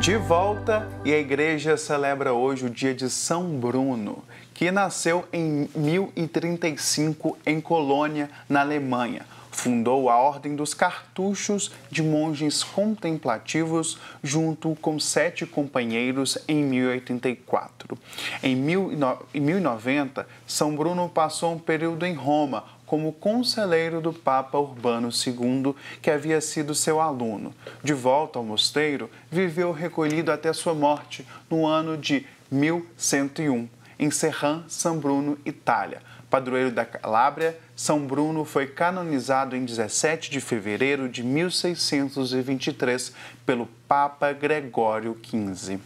De volta, e a igreja celebra hoje o dia de São Bruno, que nasceu em 1035 em Colônia, na Alemanha fundou a Ordem dos Cartuchos de Monges Contemplativos, junto com sete companheiros, em 1084. Em 1090, São Bruno passou um período em Roma como conselheiro do Papa Urbano II, que havia sido seu aluno. De volta ao mosteiro, viveu recolhido até sua morte no ano de 1101, em Serran, São Bruno, Itália padroeiro da Calábria, São Bruno foi canonizado em 17 de fevereiro de 1623 pelo Papa Gregório XV.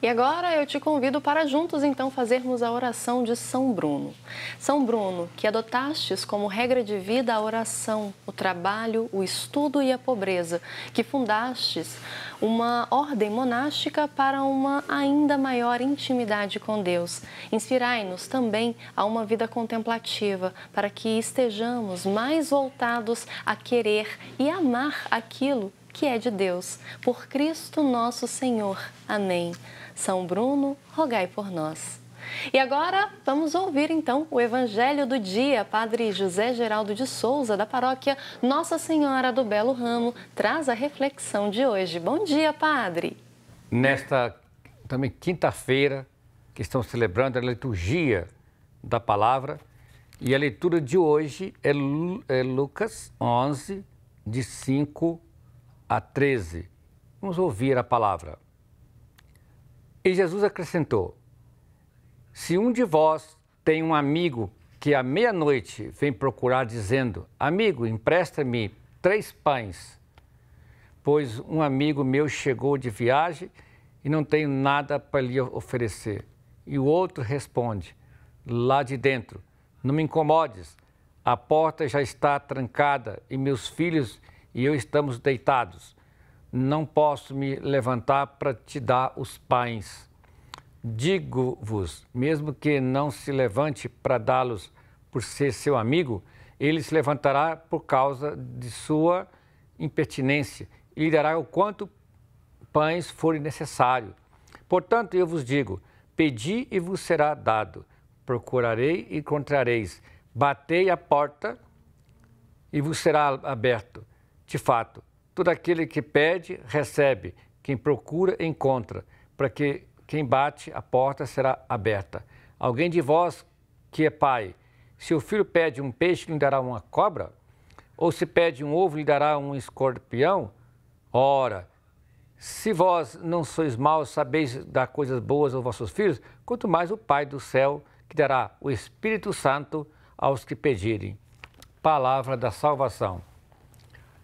E agora eu te convido para juntos então fazermos a oração de São Bruno. São Bruno, que adotastes como regra de vida a oração, o trabalho, o estudo e a pobreza, que fundastes uma ordem monástica para uma ainda maior intimidade com Deus. Inspirai-nos também a uma vida contemplativa, para que estejamos mais voltados a querer e amar aquilo que é de Deus, por Cristo nosso Senhor. Amém. São Bruno, rogai por nós. E agora vamos ouvir então o Evangelho do dia. Padre José Geraldo de Souza, da paróquia Nossa Senhora do Belo Ramo, traz a reflexão de hoje. Bom dia, Padre. Nesta também quinta-feira, que estão celebrando a liturgia da palavra, e a leitura de hoje é, é Lucas 11, de 5 a 13, vamos ouvir a palavra. E Jesus acrescentou: Se um de vós tem um amigo que à meia-noite vem procurar dizendo: Amigo, empresta-me três pães, pois um amigo meu chegou de viagem e não tenho nada para lhe oferecer. E o outro responde: Lá de dentro, não me incomodes, a porta já está trancada e meus filhos e eu estamos deitados. Não posso me levantar para te dar os pães. Digo-vos, mesmo que não se levante para dá-los por ser seu amigo, ele se levantará por causa de sua impertinência e lhe dará o quanto pães for necessário. Portanto, eu vos digo: pedi e vos será dado, procurarei e encontrareis, batei a porta e vos será aberto. De fato, todo aquele que pede, recebe, quem procura, encontra, para que quem bate, a porta será aberta. Alguém de vós que é pai, se o filho pede um peixe, lhe dará uma cobra? Ou se pede um ovo, lhe dará um escorpião? Ora, se vós não sois maus, sabeis dar coisas boas aos vossos filhos, quanto mais o Pai do céu, que dará o Espírito Santo aos que pedirem. Palavra da salvação.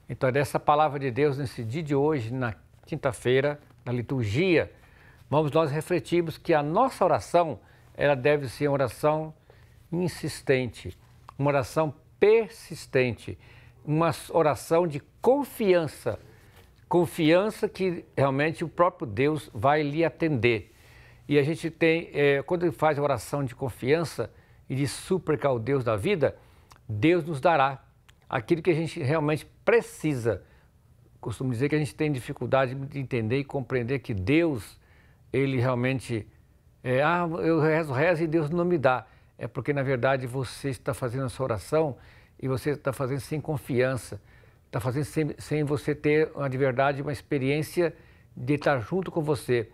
Então, é dessa palavra de Deus nesse dia de hoje, na quinta-feira, na liturgia, vamos nós refletirmos que a nossa oração, ela deve ser uma oração insistente, uma oração persistente, uma oração de confiança, confiança que realmente o próprio Deus vai lhe atender. E a gente tem, é, quando ele faz a oração de confiança e de súplica ao Deus da vida, Deus nos dará aquilo que a gente realmente precisa. Costumo dizer que a gente tem dificuldade de entender e compreender que Deus, ele realmente. É, ah, eu rezo, rezo e Deus não me dá. É porque, na verdade, você está fazendo a sua oração e você está fazendo sem confiança, está fazendo sem, sem você ter, uma, de verdade, uma experiência de estar junto com você.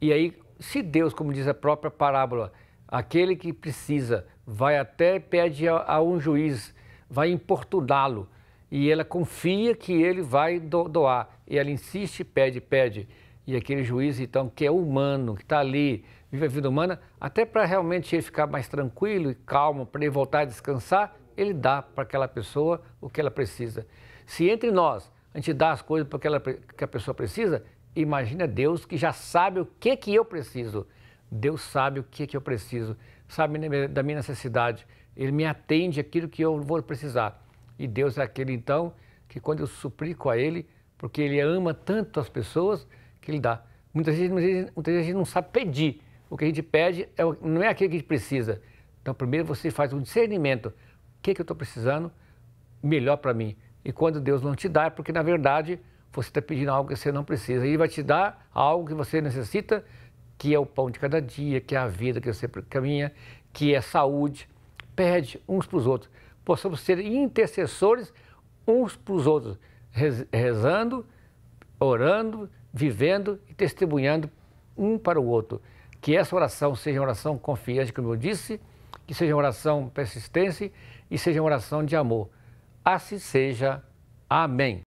E aí, se Deus, como diz a própria parábola, aquele que precisa vai até e pede a, a um juiz vai importuná-lo e ela confia que ele vai doar. E ela insiste, pede, pede. E aquele juiz, então, que é humano, que está ali, vive a vida humana, até para realmente ele ficar mais tranquilo e calmo, para ele voltar a descansar, ele dá para aquela pessoa o que ela precisa. Se entre nós a gente dá as coisas para que, que a pessoa precisa, imagina Deus que já sabe o que, que eu preciso. Deus sabe o que, que eu preciso sabe né, da minha necessidade. Ele me atende aquilo que eu vou precisar. E Deus é aquele então que quando eu suplico a Ele, porque Ele ama tanto as pessoas, que Ele dá. Muitas vezes, muitas vezes a gente não sabe pedir. O que a gente pede é, não é aquilo que a gente precisa. Então, primeiro você faz um discernimento. O que, é que eu estou precisando? Melhor para mim. E quando Deus não te dá, é porque, na verdade, você está pedindo algo que você não precisa. Ele vai te dar algo que você necessita que é o pão de cada dia, que é a vida que você caminha, que é saúde, pede uns para os outros. Possamos ser intercessores uns para os outros, rezando, orando, vivendo e testemunhando um para o outro. Que essa oração seja uma oração confiante, como eu disse, que seja uma oração persistente e seja uma oração de amor. Assim seja. Amém.